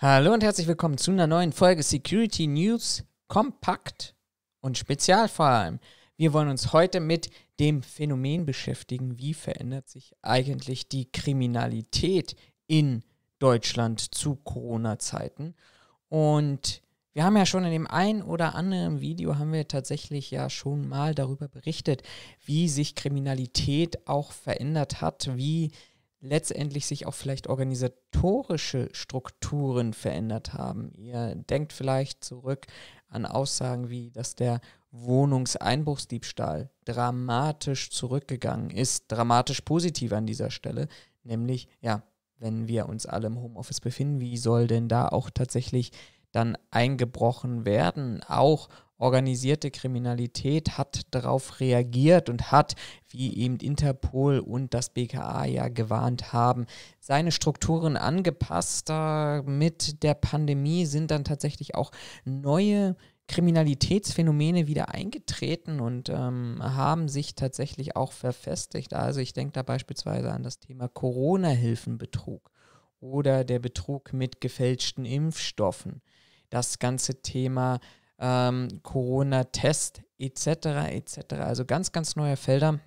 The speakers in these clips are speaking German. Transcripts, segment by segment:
Hallo und herzlich willkommen zu einer neuen Folge Security News Kompakt und Spezial vor allem. Wir wollen uns heute mit dem Phänomen beschäftigen, wie verändert sich eigentlich die Kriminalität in Deutschland zu Corona-Zeiten. Und wir haben ja schon in dem ein oder anderen Video, haben wir tatsächlich ja schon mal darüber berichtet, wie sich Kriminalität auch verändert hat, wie letztendlich sich auch vielleicht organisatorische Strukturen verändert haben. Ihr denkt vielleicht zurück an Aussagen wie, dass der Wohnungseinbruchsdiebstahl dramatisch zurückgegangen ist, dramatisch positiv an dieser Stelle, nämlich ja, wenn wir uns alle im Homeoffice befinden, wie soll denn da auch tatsächlich dann eingebrochen werden, auch organisierte Kriminalität hat darauf reagiert und hat, wie eben Interpol und das BKA ja gewarnt haben, seine Strukturen angepasst. Mit der Pandemie sind dann tatsächlich auch neue Kriminalitätsphänomene wieder eingetreten und ähm, haben sich tatsächlich auch verfestigt. Also ich denke da beispielsweise an das Thema Corona-Hilfenbetrug oder der Betrug mit gefälschten Impfstoffen. Das ganze Thema ähm, Corona-Test etc. etc. Also ganz, ganz neue Felder.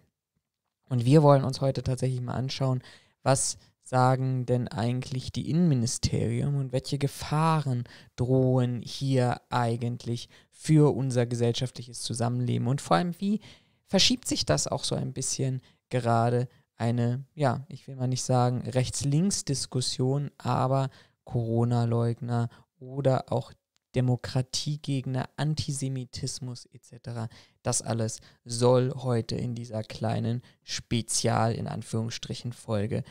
Und wir wollen uns heute tatsächlich mal anschauen, was sagen denn eigentlich die Innenministerium und welche Gefahren drohen hier eigentlich für unser gesellschaftliches Zusammenleben und vor allem wie verschiebt sich das auch so ein bisschen gerade eine, ja, ich will mal nicht sagen Rechts-Links-Diskussion, aber Corona-Leugner oder auch Demokratiegegner, Antisemitismus etc. Das alles soll heute in dieser kleinen Spezial in Anführungsstrichen Folge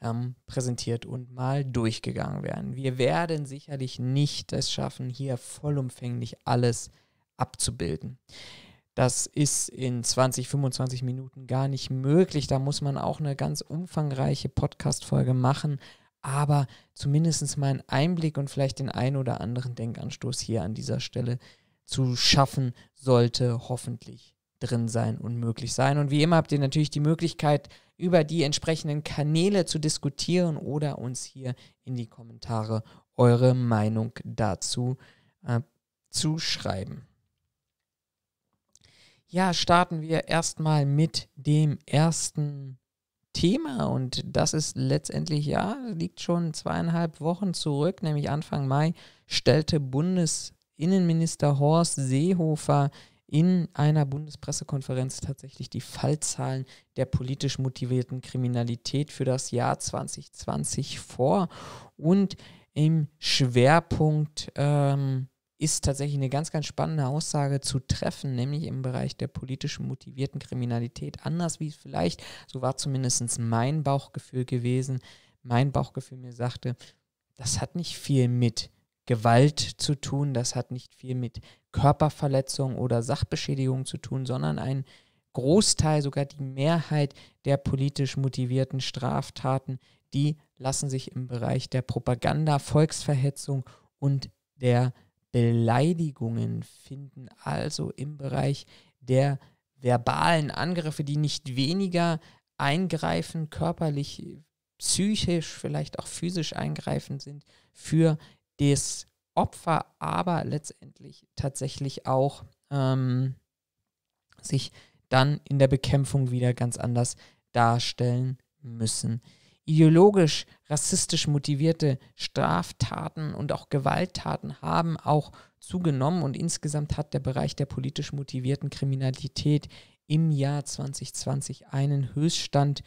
ähm, präsentiert und mal durchgegangen werden. Wir werden sicherlich nicht es schaffen, hier vollumfänglich alles abzubilden. Das ist in 20, 25 Minuten gar nicht möglich. Da muss man auch eine ganz umfangreiche Podcast-Folge machen aber zumindest mal einen Einblick und vielleicht den ein oder anderen Denkanstoß hier an dieser Stelle zu schaffen, sollte hoffentlich drin sein und möglich sein. Und wie immer habt ihr natürlich die Möglichkeit, über die entsprechenden Kanäle zu diskutieren oder uns hier in die Kommentare eure Meinung dazu äh, zu schreiben. Ja, starten wir erstmal mit dem ersten Thema und das ist letztendlich, ja, liegt schon zweieinhalb Wochen zurück, nämlich Anfang Mai stellte Bundesinnenminister Horst Seehofer in einer Bundespressekonferenz tatsächlich die Fallzahlen der politisch motivierten Kriminalität für das Jahr 2020 vor und im Schwerpunkt ähm, ist tatsächlich eine ganz, ganz spannende Aussage zu treffen, nämlich im Bereich der politisch motivierten Kriminalität. Anders wie vielleicht, so war zumindest mein Bauchgefühl gewesen, mein Bauchgefühl mir sagte, das hat nicht viel mit Gewalt zu tun, das hat nicht viel mit Körperverletzung oder Sachbeschädigung zu tun, sondern ein Großteil, sogar die Mehrheit der politisch motivierten Straftaten, die lassen sich im Bereich der Propaganda, Volksverhetzung und der Beleidigungen finden also im Bereich der verbalen Angriffe, die nicht weniger eingreifen, körperlich, psychisch, vielleicht auch physisch eingreifend sind für das Opfer, aber letztendlich tatsächlich auch ähm, sich dann in der Bekämpfung wieder ganz anders darstellen müssen ideologisch rassistisch motivierte Straftaten und auch Gewalttaten haben auch zugenommen und insgesamt hat der Bereich der politisch motivierten Kriminalität im Jahr 2020 einen Höchststand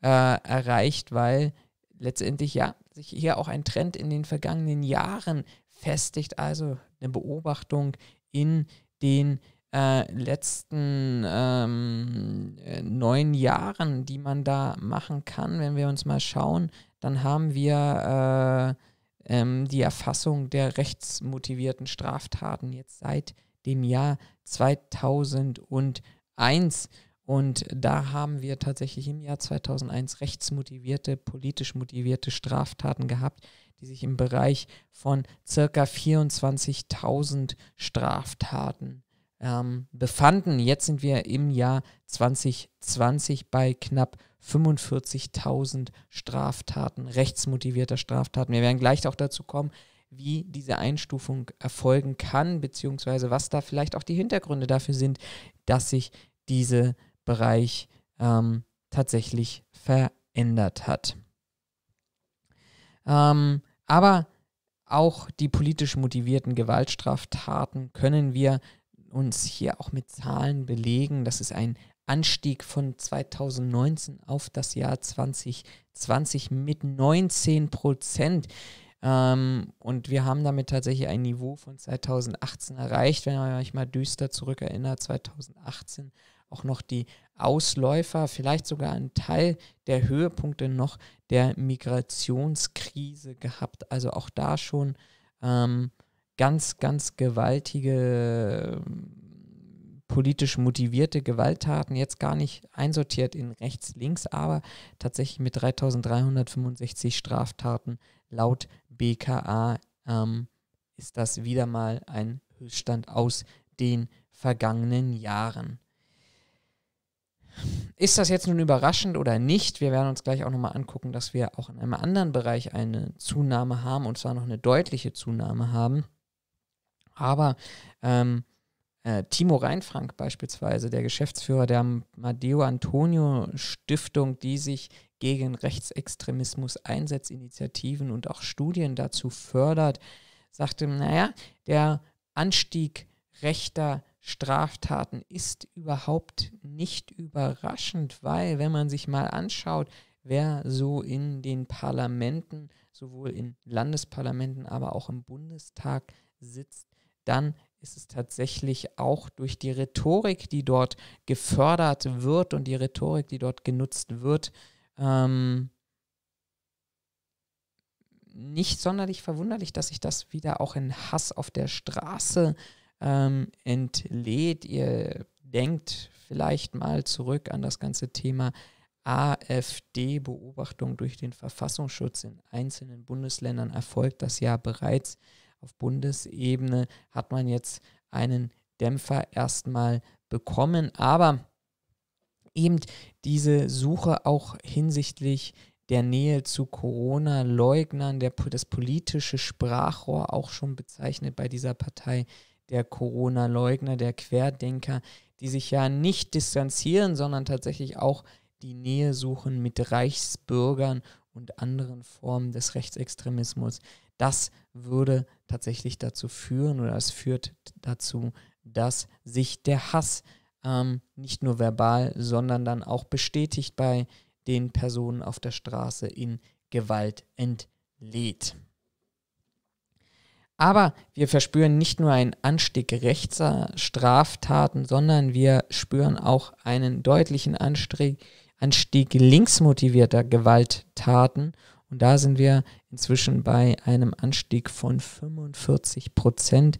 äh, erreicht, weil letztendlich ja sich hier auch ein Trend in den vergangenen Jahren festigt, also eine Beobachtung in den äh, letzten ähm, äh, neun Jahren, die man da machen kann, wenn wir uns mal schauen, dann haben wir äh, ähm, die Erfassung der rechtsmotivierten Straftaten jetzt seit dem Jahr 2001. Und da haben wir tatsächlich im Jahr 2001 rechtsmotivierte, politisch motivierte Straftaten gehabt, die sich im Bereich von circa 24.000 Straftaten ähm, befanden. Jetzt sind wir im Jahr 2020 bei knapp 45.000 Straftaten, rechtsmotivierter Straftaten. Wir werden gleich auch dazu kommen, wie diese Einstufung erfolgen kann, beziehungsweise was da vielleicht auch die Hintergründe dafür sind, dass sich dieser Bereich ähm, tatsächlich verändert hat. Ähm, aber auch die politisch motivierten Gewaltstraftaten können wir uns hier auch mit Zahlen belegen, dass es ein Anstieg von 2019 auf das Jahr 2020 mit 19 Prozent. Ähm, und wir haben damit tatsächlich ein Niveau von 2018 erreicht, wenn ihr euch mal düster zurückerinnert, 2018 auch noch die Ausläufer, vielleicht sogar einen Teil der Höhepunkte noch der Migrationskrise gehabt. Also auch da schon ähm, ganz, ganz gewaltige ähm, politisch motivierte Gewalttaten jetzt gar nicht einsortiert in rechts, links, aber tatsächlich mit 3365 Straftaten laut BKA ähm, ist das wieder mal ein Höchststand aus den vergangenen Jahren. Ist das jetzt nun überraschend oder nicht? Wir werden uns gleich auch nochmal angucken, dass wir auch in einem anderen Bereich eine Zunahme haben, und zwar noch eine deutliche Zunahme haben. Aber ähm, äh, Timo Reinfrank beispielsweise, der Geschäftsführer der Madeo Antonio Stiftung, die sich gegen Rechtsextremismus einsetzt, Initiativen und auch Studien dazu fördert, sagte, naja, der Anstieg rechter Straftaten ist überhaupt nicht überraschend, weil wenn man sich mal anschaut, wer so in den Parlamenten, sowohl in Landesparlamenten, aber auch im Bundestag sitzt, dann ist es tatsächlich auch durch die Rhetorik, die dort gefördert wird und die Rhetorik, die dort genutzt wird, ähm, nicht sonderlich verwunderlich, dass sich das wieder auch in Hass auf der Straße ähm, entlädt. Ihr denkt vielleicht mal zurück an das ganze Thema AfD-Beobachtung durch den Verfassungsschutz in einzelnen Bundesländern erfolgt das ja bereits auf Bundesebene hat man jetzt einen Dämpfer erstmal bekommen. Aber eben diese Suche auch hinsichtlich der Nähe zu Corona-Leugnern, das politische Sprachrohr auch schon bezeichnet bei dieser Partei der Corona-Leugner, der Querdenker, die sich ja nicht distanzieren, sondern tatsächlich auch die Nähe suchen mit Reichsbürgern und anderen Formen des Rechtsextremismus das würde tatsächlich dazu führen oder es führt dazu, dass sich der Hass ähm, nicht nur verbal, sondern dann auch bestätigt bei den Personen auf der Straße in Gewalt entlädt. Aber wir verspüren nicht nur einen Anstieg rechtser Straftaten, sondern wir spüren auch einen deutlichen Anstieg, Anstieg linksmotivierter Gewalttaten und da sind wir inzwischen bei einem Anstieg von 45 Prozent.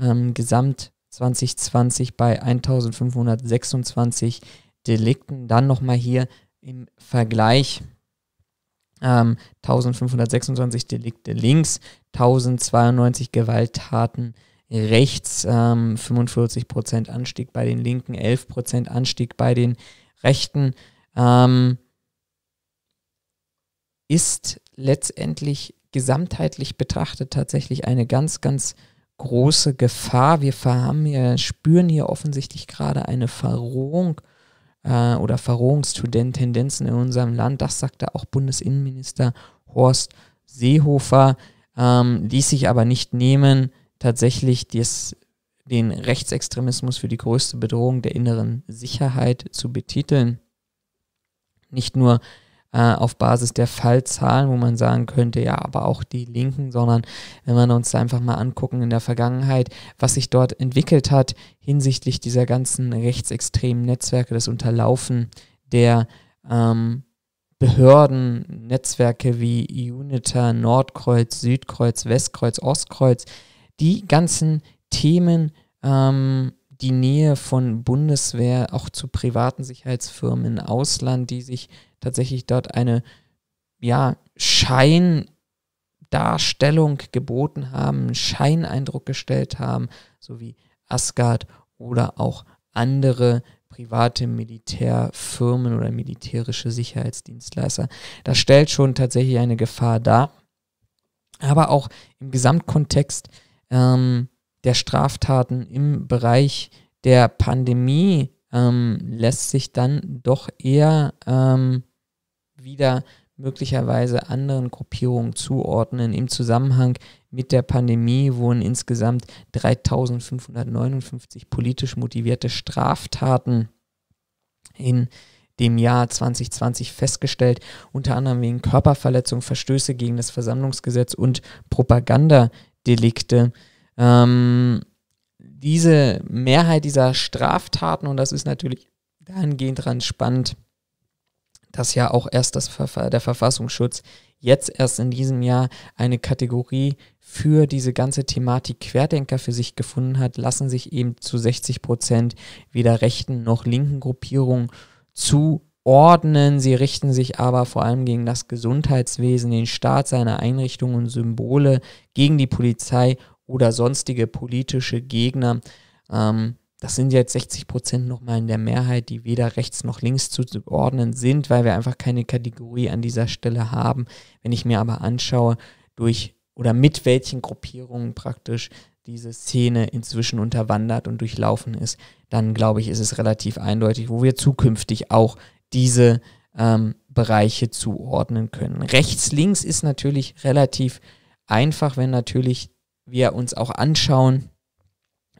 Ähm, Gesamt 2020 bei 1526 Delikten. Dann nochmal hier im Vergleich ähm, 1526 Delikte links, 1092 Gewalttaten rechts, ähm, 45% Anstieg bei den Linken, 11% Anstieg bei den Rechten. Ähm, ist letztendlich gesamtheitlich betrachtet tatsächlich eine ganz, ganz große Gefahr. Wir haben hier, spüren hier offensichtlich gerade eine Verrohung äh, oder Verrohungstendenzen in unserem Land. Das sagte auch Bundesinnenminister Horst Seehofer, ähm, ließ sich aber nicht nehmen, tatsächlich des, den Rechtsextremismus für die größte Bedrohung der inneren Sicherheit zu betiteln. Nicht nur äh, auf Basis der Fallzahlen, wo man sagen könnte, ja, aber auch die Linken, sondern wenn wir uns da einfach mal angucken in der Vergangenheit, was sich dort entwickelt hat hinsichtlich dieser ganzen rechtsextremen Netzwerke, das Unterlaufen der ähm, Behörden, Netzwerke wie Unita, Nordkreuz, Südkreuz, Westkreuz, Ostkreuz, die ganzen Themen ähm, die Nähe von Bundeswehr auch zu privaten Sicherheitsfirmen im Ausland, die sich tatsächlich dort eine ja, Scheindarstellung geboten haben, einen Scheineindruck gestellt haben, so wie Asgard oder auch andere private Militärfirmen oder militärische Sicherheitsdienstleister. Das stellt schon tatsächlich eine Gefahr dar. Aber auch im Gesamtkontext ähm, der Straftaten im Bereich der Pandemie ähm, lässt sich dann doch eher ähm, wieder möglicherweise anderen Gruppierungen zuordnen. Im Zusammenhang mit der Pandemie wurden insgesamt 3559 politisch motivierte Straftaten in dem Jahr 2020 festgestellt, unter anderem wegen Körperverletzung, Verstöße gegen das Versammlungsgesetz und Propagandadelikte. Ähm, diese Mehrheit dieser Straftaten, und das ist natürlich dahingehend dran spannend, dass ja auch erst das Verfa der Verfassungsschutz jetzt erst in diesem Jahr eine Kategorie für diese ganze Thematik Querdenker für sich gefunden hat, lassen sich eben zu 60 Prozent weder rechten noch linken Gruppierungen zuordnen. Sie richten sich aber vor allem gegen das Gesundheitswesen, den Staat, seine Einrichtungen und Symbole, gegen die Polizei oder sonstige politische Gegner. Ähm, das sind jetzt 60 Prozent nochmal in der Mehrheit, die weder rechts noch links zuzuordnen sind, weil wir einfach keine Kategorie an dieser Stelle haben. Wenn ich mir aber anschaue, durch oder mit welchen Gruppierungen praktisch diese Szene inzwischen unterwandert und durchlaufen ist, dann glaube ich, ist es relativ eindeutig, wo wir zukünftig auch diese ähm, Bereiche zuordnen können. Rechts, links ist natürlich relativ einfach, wenn natürlich wir uns auch anschauen,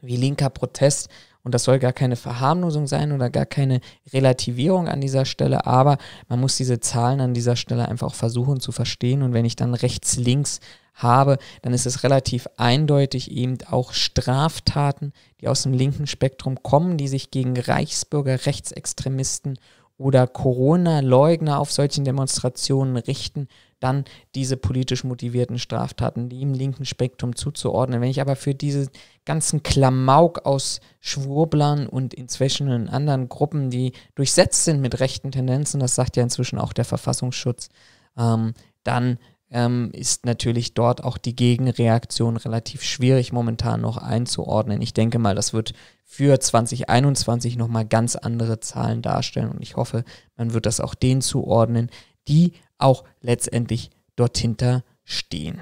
wie linker Protest, und das soll gar keine Verharmlosung sein oder gar keine Relativierung an dieser Stelle, aber man muss diese Zahlen an dieser Stelle einfach auch versuchen zu verstehen. Und wenn ich dann rechts-links habe, dann ist es relativ eindeutig eben auch Straftaten, die aus dem linken Spektrum kommen, die sich gegen Reichsbürger, Rechtsextremisten oder Corona-Leugner auf solchen Demonstrationen richten dann diese politisch motivierten Straftaten, im linken Spektrum zuzuordnen. Wenn ich aber für diese ganzen Klamauk aus Schwurblern und inzwischen in anderen Gruppen, die durchsetzt sind mit rechten Tendenzen, das sagt ja inzwischen auch der Verfassungsschutz, ähm, dann ähm, ist natürlich dort auch die Gegenreaktion relativ schwierig momentan noch einzuordnen. Ich denke mal, das wird für 2021 nochmal ganz andere Zahlen darstellen und ich hoffe, man wird das auch denen zuordnen, die auch letztendlich dort hinter stehen.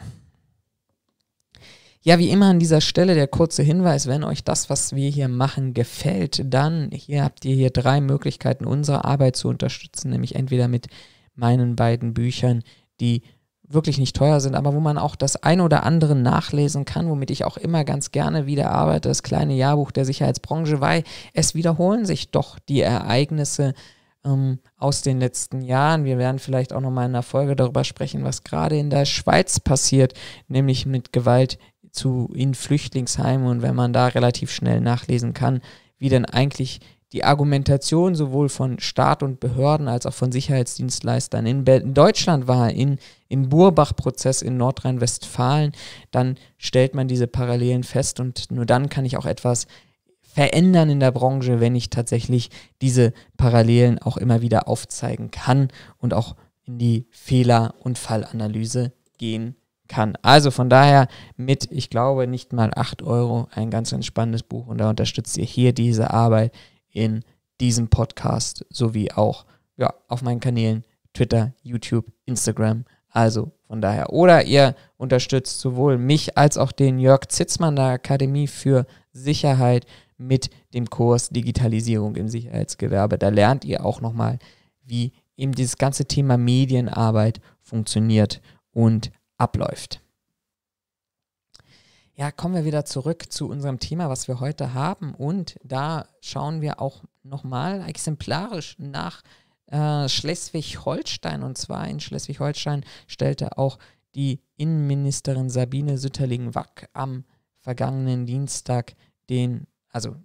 Ja, wie immer an dieser Stelle der kurze Hinweis, wenn euch das, was wir hier machen, gefällt, dann hier habt ihr hier drei Möglichkeiten, unsere Arbeit zu unterstützen, nämlich entweder mit meinen beiden Büchern, die wirklich nicht teuer sind, aber wo man auch das ein oder andere nachlesen kann, womit ich auch immer ganz gerne wieder arbeite, das kleine Jahrbuch der Sicherheitsbranche, weil es wiederholen sich doch die Ereignisse, ähm, aus den letzten Jahren. Wir werden vielleicht auch nochmal in der Folge darüber sprechen, was gerade in der Schweiz passiert, nämlich mit Gewalt zu, in Flüchtlingsheimen und wenn man da relativ schnell nachlesen kann, wie denn eigentlich die Argumentation sowohl von Staat und Behörden als auch von Sicherheitsdienstleistern in, in Deutschland war, in, im Burbach-Prozess in Nordrhein-Westfalen, dann stellt man diese Parallelen fest und nur dann kann ich auch etwas verändern in der Branche, wenn ich tatsächlich diese Parallelen auch immer wieder aufzeigen kann und auch in die Fehler- und Fallanalyse gehen kann. Also von daher mit, ich glaube, nicht mal 8 Euro ein ganz, ganz spannendes Buch und da unterstützt ihr hier diese Arbeit in diesem Podcast sowie auch ja, auf meinen Kanälen Twitter, YouTube, Instagram. Also von daher. Oder ihr unterstützt sowohl mich als auch den Jörg Zitzmann der Akademie für Sicherheit mit dem Kurs Digitalisierung im Sicherheitsgewerbe. Da lernt ihr auch nochmal, wie eben dieses ganze Thema Medienarbeit funktioniert und abläuft. Ja, kommen wir wieder zurück zu unserem Thema, was wir heute haben. Und da schauen wir auch nochmal exemplarisch nach äh, Schleswig-Holstein. Und zwar in Schleswig-Holstein stellte auch die Innenministerin Sabine Sütterling-Wack am vergangenen Dienstag den also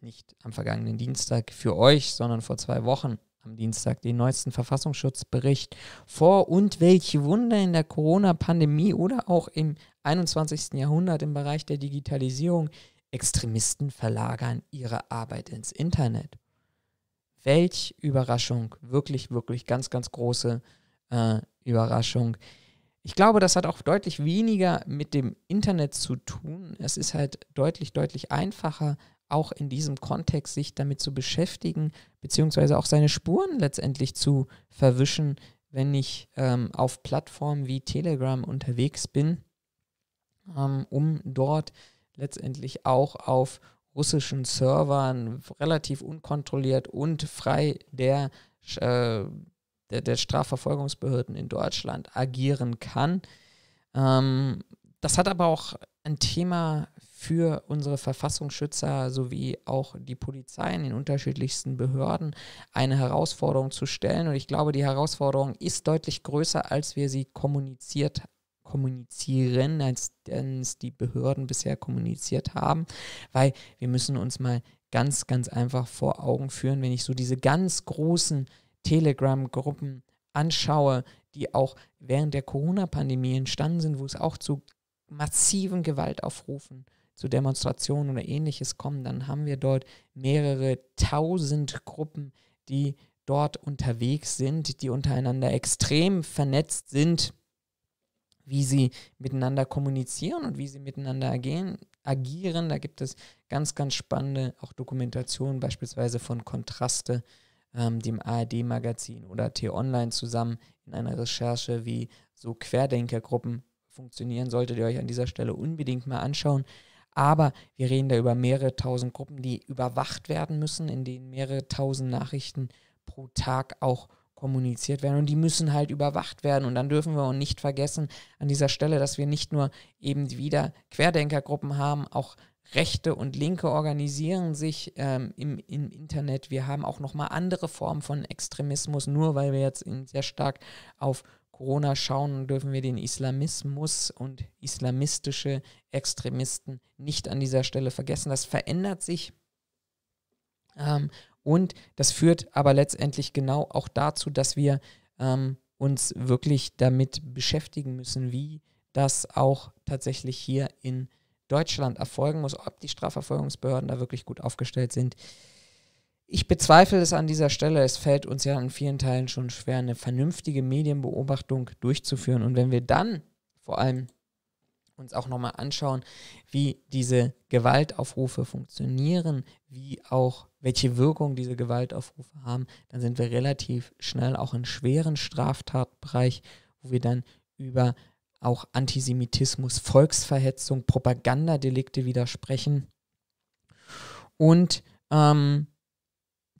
nicht am vergangenen Dienstag für euch, sondern vor zwei Wochen am Dienstag den neuesten Verfassungsschutzbericht vor und welche Wunder in der Corona-Pandemie oder auch im 21. Jahrhundert im Bereich der Digitalisierung Extremisten verlagern ihre Arbeit ins Internet. Welch Überraschung, wirklich, wirklich ganz, ganz große äh, Überraschung. Ich glaube, das hat auch deutlich weniger mit dem Internet zu tun. Es ist halt deutlich, deutlich einfacher, auch in diesem Kontext sich damit zu beschäftigen, beziehungsweise auch seine Spuren letztendlich zu verwischen, wenn ich ähm, auf Plattformen wie Telegram unterwegs bin, ähm, um dort letztendlich auch auf russischen Servern relativ unkontrolliert und frei der äh, der, der Strafverfolgungsbehörden in Deutschland agieren kann. Ähm, das hat aber auch ein Thema für unsere Verfassungsschützer sowie auch die Polizei in den unterschiedlichsten Behörden eine Herausforderung zu stellen. Und ich glaube, die Herausforderung ist deutlich größer, als wir sie kommuniziert kommunizieren, als denn es die Behörden bisher kommuniziert haben, weil wir müssen uns mal ganz, ganz einfach vor Augen führen, wenn ich so diese ganz großen Telegram-Gruppen anschaue, die auch während der Corona-Pandemie entstanden sind, wo es auch zu massiven Gewaltaufrufen, zu Demonstrationen oder ähnliches kommt, dann haben wir dort mehrere tausend Gruppen, die dort unterwegs sind, die untereinander extrem vernetzt sind, wie sie miteinander kommunizieren und wie sie miteinander agieren. agieren. Da gibt es ganz, ganz spannende auch Dokumentationen beispielsweise von Kontraste ähm, dem ARD-Magazin oder T-Online zusammen in einer Recherche, wie so Querdenkergruppen funktionieren, solltet ihr euch an dieser Stelle unbedingt mal anschauen. Aber wir reden da über mehrere tausend Gruppen, die überwacht werden müssen, in denen mehrere tausend Nachrichten pro Tag auch kommuniziert werden und die müssen halt überwacht werden und dann dürfen wir auch nicht vergessen an dieser Stelle, dass wir nicht nur eben wieder Querdenkergruppen haben, auch Rechte und Linke organisieren sich ähm, im, im, Internet. Wir haben auch nochmal andere Formen von Extremismus. Nur weil wir jetzt sehr stark auf Corona schauen, dürfen wir den Islamismus und islamistische Extremisten nicht an dieser Stelle vergessen. Das verändert sich. Ähm, und das führt aber letztendlich genau auch dazu, dass wir ähm, uns wirklich damit beschäftigen müssen, wie das auch tatsächlich hier in Deutschland erfolgen muss, ob die Strafverfolgungsbehörden da wirklich gut aufgestellt sind. Ich bezweifle es an dieser Stelle. Es fällt uns ja in vielen Teilen schon schwer, eine vernünftige Medienbeobachtung durchzuführen. Und wenn wir dann vor allem uns auch nochmal anschauen, wie diese Gewaltaufrufe funktionieren, wie auch welche Wirkung diese Gewaltaufrufe haben, dann sind wir relativ schnell auch in schweren Straftatbereich, wo wir dann über auch Antisemitismus, Volksverhetzung, Propagandadelikte widersprechen. Und ähm,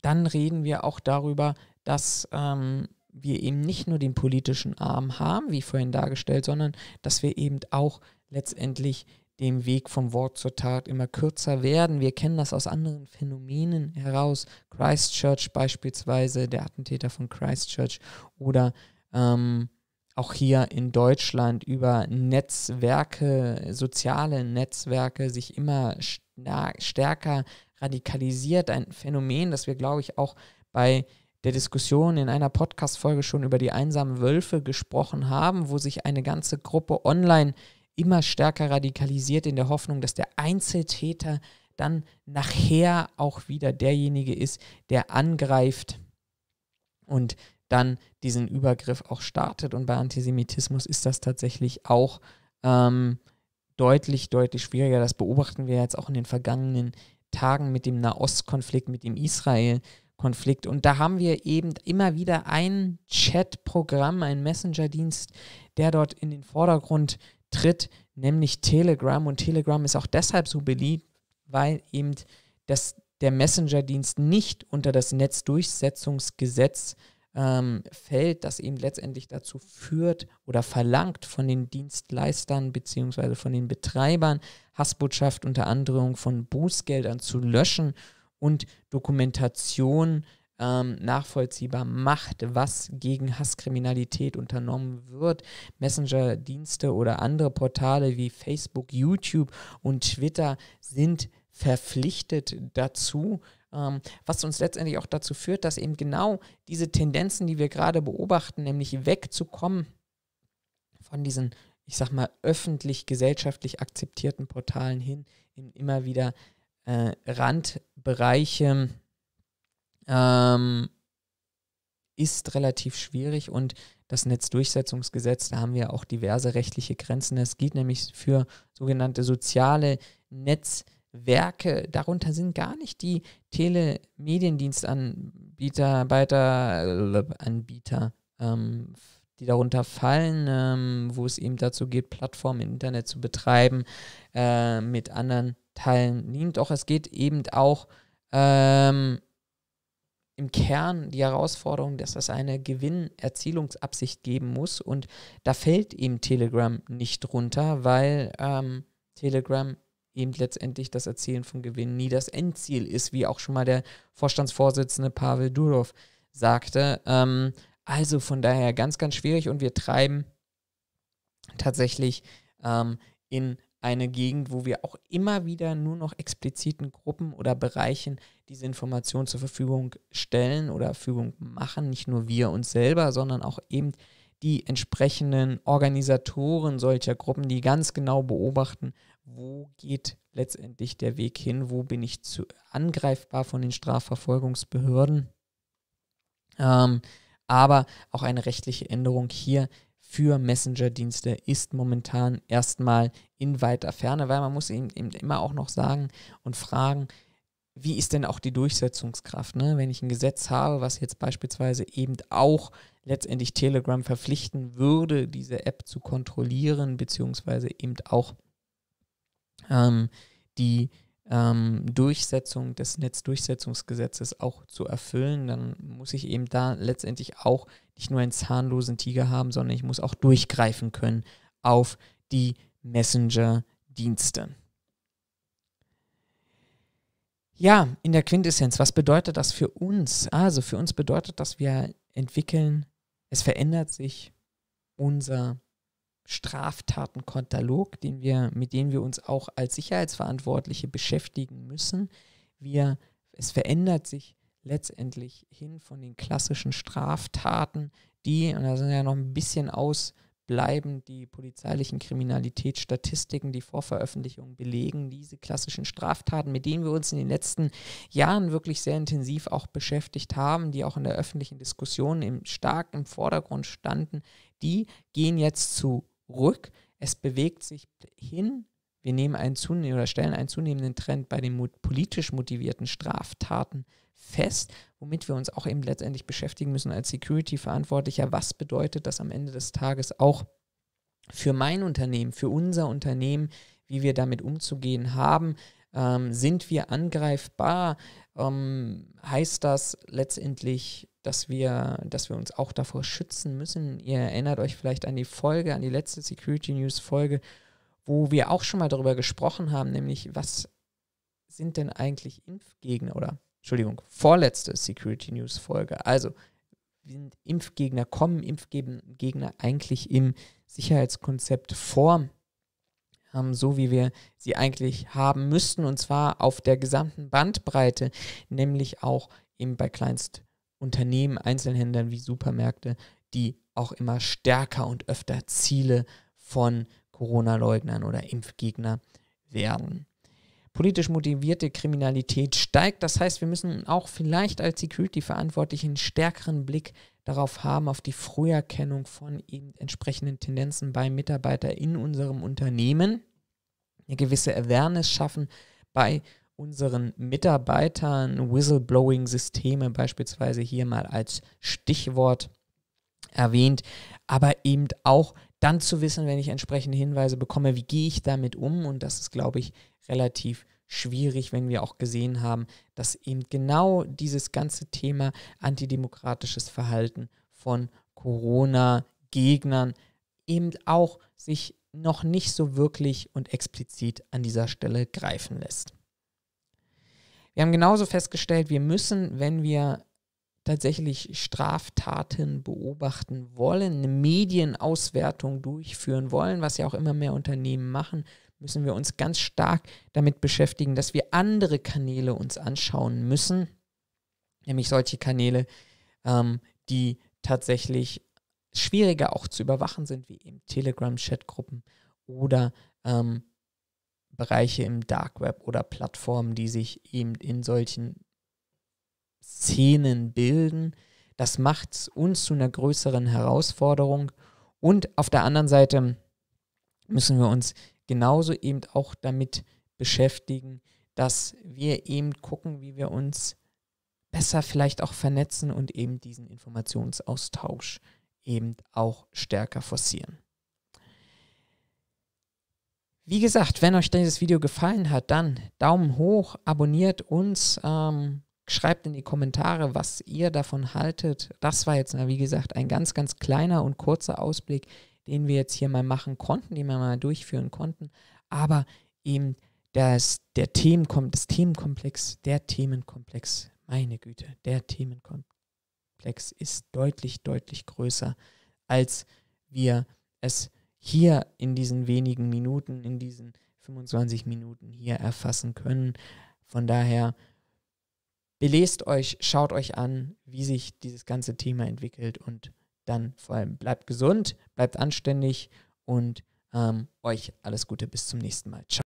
dann reden wir auch darüber, dass ähm, wir eben nicht nur den politischen Arm haben, wie vorhin dargestellt, sondern dass wir eben auch letztendlich dem Weg vom Wort zur Tat immer kürzer werden. Wir kennen das aus anderen Phänomenen heraus. Christchurch beispielsweise, der Attentäter von Christchurch oder ähm, auch hier in Deutschland über Netzwerke, soziale Netzwerke sich immer stärker radikalisiert. Ein Phänomen, das wir, glaube ich, auch bei der Diskussion in einer Podcast-Folge schon über die einsamen Wölfe gesprochen haben, wo sich eine ganze Gruppe online immer stärker radikalisiert in der Hoffnung, dass der Einzeltäter dann nachher auch wieder derjenige ist, der angreift und dann diesen Übergriff auch startet. Und bei Antisemitismus ist das tatsächlich auch ähm, deutlich, deutlich schwieriger. Das beobachten wir jetzt auch in den vergangenen Tagen mit dem Nahostkonflikt, mit dem Israel-Konflikt. Und da haben wir eben immer wieder ein Chat-Programm, einen Messenger-Dienst, der dort in den Vordergrund tritt, nämlich Telegram. Und Telegram ist auch deshalb so beliebt, weil eben das, der Messenger-Dienst nicht unter das Netzdurchsetzungsgesetz ähm, Feld, das eben letztendlich dazu führt oder verlangt von den Dienstleistern bzw. von den Betreibern, Hassbotschaft unter anderem von Bußgeldern zu löschen und Dokumentation ähm, nachvollziehbar macht, was gegen Hasskriminalität unternommen wird. Messenger-Dienste oder andere Portale wie Facebook, YouTube und Twitter sind verpflichtet dazu, ähm, was uns letztendlich auch dazu führt, dass eben genau diese Tendenzen, die wir gerade beobachten, nämlich wegzukommen von diesen, ich sag mal, öffentlich gesellschaftlich akzeptierten Portalen hin in immer wieder äh, Randbereiche ähm, ist relativ schwierig und das Netzdurchsetzungsgesetz, da haben wir auch diverse rechtliche Grenzen. Es geht nämlich für sogenannte soziale Netz Werke, darunter sind gar nicht die Telemediendienstanbieter, Anbieter, ähm, die darunter fallen, ähm, wo es eben dazu geht, Plattformen im Internet zu betreiben äh, mit anderen Teilen liegend. Doch es geht eben auch ähm, im Kern die Herausforderung, dass es eine Gewinnerzielungsabsicht geben muss und da fällt eben Telegram nicht runter, weil ähm, Telegram eben letztendlich das Erzielen von Gewinnen nie das Endziel ist, wie auch schon mal der Vorstandsvorsitzende Pavel Durov sagte. Ähm, also von daher ganz, ganz schwierig und wir treiben tatsächlich ähm, in eine Gegend, wo wir auch immer wieder nur noch expliziten Gruppen oder Bereichen diese Informationen zur Verfügung stellen oder Verfügung machen. Nicht nur wir uns selber, sondern auch eben die entsprechenden Organisatoren solcher Gruppen, die ganz genau beobachten, wo geht letztendlich der Weg hin, wo bin ich zu angreifbar von den Strafverfolgungsbehörden. Ähm, aber auch eine rechtliche Änderung hier für Messenger-Dienste ist momentan erstmal in weiter Ferne, weil man muss eben, eben immer auch noch sagen und fragen, wie ist denn auch die Durchsetzungskraft? Ne? Wenn ich ein Gesetz habe, was jetzt beispielsweise eben auch letztendlich Telegram verpflichten würde, diese App zu kontrollieren, beziehungsweise eben auch ähm, die ähm, Durchsetzung des Netzdurchsetzungsgesetzes auch zu erfüllen, dann muss ich eben da letztendlich auch nicht nur einen zahnlosen Tiger haben, sondern ich muss auch durchgreifen können auf die Messenger-Dienste. Ja, in der Quintessenz, was bedeutet das für uns? Also für uns bedeutet das, wir entwickeln, es verändert sich unser Straftatenkatalog, den wir, mit dem wir uns auch als Sicherheitsverantwortliche beschäftigen müssen. Wir, es verändert sich letztendlich hin von den klassischen Straftaten, die, und da sind ja noch ein bisschen ausbleibend, die polizeilichen Kriminalitätsstatistiken, die Vorveröffentlichungen belegen, diese klassischen Straftaten, mit denen wir uns in den letzten Jahren wirklich sehr intensiv auch beschäftigt haben, die auch in der öffentlichen Diskussion im, stark im Vordergrund standen, die gehen jetzt zu rück. Es bewegt sich hin. Wir nehmen einen zunehmenden oder stellen einen zunehmenden Trend bei den politisch motivierten Straftaten fest, womit wir uns auch eben letztendlich beschäftigen müssen als Security-Verantwortlicher. Was bedeutet das am Ende des Tages auch für mein Unternehmen, für unser Unternehmen, wie wir damit umzugehen haben? Ähm, sind wir angreifbar? Ähm, heißt das letztendlich, dass wir, dass wir uns auch davor schützen müssen? Ihr erinnert euch vielleicht an die Folge, an die letzte Security News Folge, wo wir auch schon mal darüber gesprochen haben, nämlich was sind denn eigentlich Impfgegner oder Entschuldigung, vorletzte Security News Folge. Also sind Impfgegner, kommen Impfgegner eigentlich im Sicherheitskonzept vor? haben, so wie wir sie eigentlich haben müssten, und zwar auf der gesamten Bandbreite, nämlich auch eben bei Kleinstunternehmen, Einzelhändlern wie Supermärkte, die auch immer stärker und öfter Ziele von Corona-Leugnern oder Impfgegner werden. Politisch motivierte Kriminalität steigt, das heißt, wir müssen auch vielleicht als Security-Verantwortlichen einen stärkeren Blick darauf haben, auf die Früherkennung von eben entsprechenden Tendenzen bei Mitarbeitern in unserem Unternehmen eine gewisse Awareness schaffen bei unseren Mitarbeitern, Whistleblowing-Systeme beispielsweise hier mal als Stichwort erwähnt, aber eben auch dann zu wissen, wenn ich entsprechende Hinweise bekomme, wie gehe ich damit um und das ist, glaube ich, relativ schwierig, wenn wir auch gesehen haben, dass eben genau dieses ganze Thema antidemokratisches Verhalten von Corona-Gegnern eben auch sich noch nicht so wirklich und explizit an dieser Stelle greifen lässt. Wir haben genauso festgestellt, wir müssen, wenn wir tatsächlich Straftaten beobachten wollen, eine Medienauswertung durchführen wollen, was ja auch immer mehr Unternehmen machen, müssen wir uns ganz stark damit beschäftigen, dass wir andere Kanäle uns anschauen müssen, nämlich solche Kanäle, ähm, die tatsächlich schwieriger auch zu überwachen sind, wie eben Telegram-Chatgruppen oder ähm, Bereiche im Dark Web oder Plattformen, die sich eben in solchen Szenen bilden. Das macht uns zu einer größeren Herausforderung. Und auf der anderen Seite müssen wir uns genauso eben auch damit beschäftigen, dass wir eben gucken, wie wir uns besser vielleicht auch vernetzen und eben diesen Informationsaustausch äh, eben auch stärker forcieren. Wie gesagt, wenn euch dieses Video gefallen hat, dann Daumen hoch, abonniert uns, ähm, schreibt in die Kommentare, was ihr davon haltet. Das war jetzt, wie gesagt, ein ganz, ganz kleiner und kurzer Ausblick, den wir jetzt hier mal machen konnten, den wir mal durchführen konnten. Aber eben das, der Themenkom das Themenkomplex, der Themenkomplex, meine Güte, der Themenkomplex Komplex ist deutlich, deutlich größer, als wir es hier in diesen wenigen Minuten, in diesen 25 Minuten hier erfassen können. Von daher belest euch, schaut euch an, wie sich dieses ganze Thema entwickelt und dann vor allem bleibt gesund, bleibt anständig und ähm, euch alles Gute bis zum nächsten Mal. Ciao.